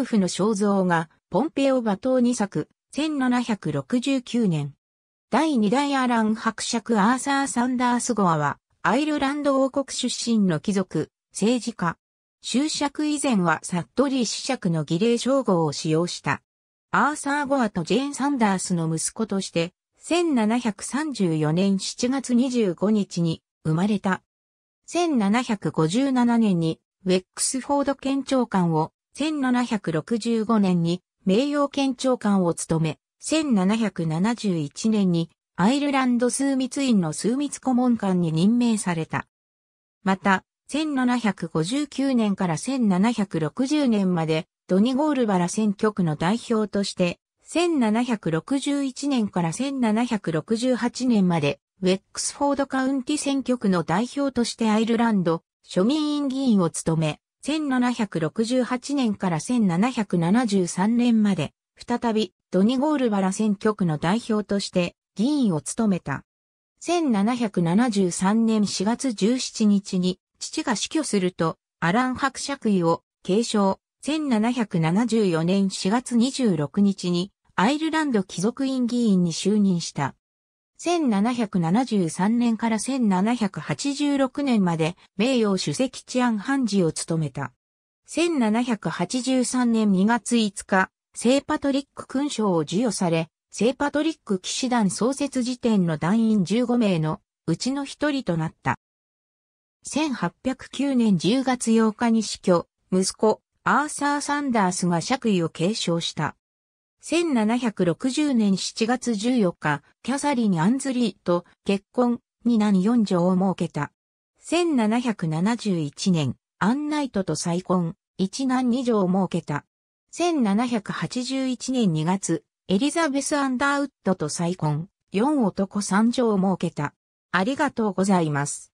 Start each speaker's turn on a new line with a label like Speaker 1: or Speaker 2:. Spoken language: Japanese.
Speaker 1: 幕府の肖像画、ポンペイを罵倒作、1769年。第二代アラン伯爵アーサー・サンダースゴアは、アイルランド王国出身の貴族、政治家。就職以前はサットリー子爵の儀礼称号を使用した。アーサー・ゴアとジェーン・サンダースの息子として、1734年7月25日に生まれた。1757年にウェックスフォード県長官を1765年に名誉県長官を務め、1771年にアイルランド数密院の数密顧問官に任命された。また、1759年から1760年までドニゴールバラ選挙区の代表として、1761年から1768年までウェックスフォードカウンティ選挙区の代表としてアイルランド、庶民院議員を務め、1768年から1773年まで、再びドニゴールバラ選挙区の代表として議員を務めた。1773年4月17日に父が死去すると、アラン伯爵位を継承。1774年4月26日にアイルランド貴族院議員に就任した。1773年から1786年まで名誉主席治安判事を務めた。1783年2月5日、聖パトリック勲章を授与され、聖パトリック騎士団創設時点の団員15名のうちの一人となった。1809年10月8日に死去、息子、アーサー・サンダースが爵位を継承した。1760年7月14日、キャサリン・アンズリーと結婚に何4女を設けた。1771年、アンナイトと再婚、一男二女を設けた。1781年2月、エリザベス・アンダーウッドと再婚、4男3女を設けた。ありがとうございます。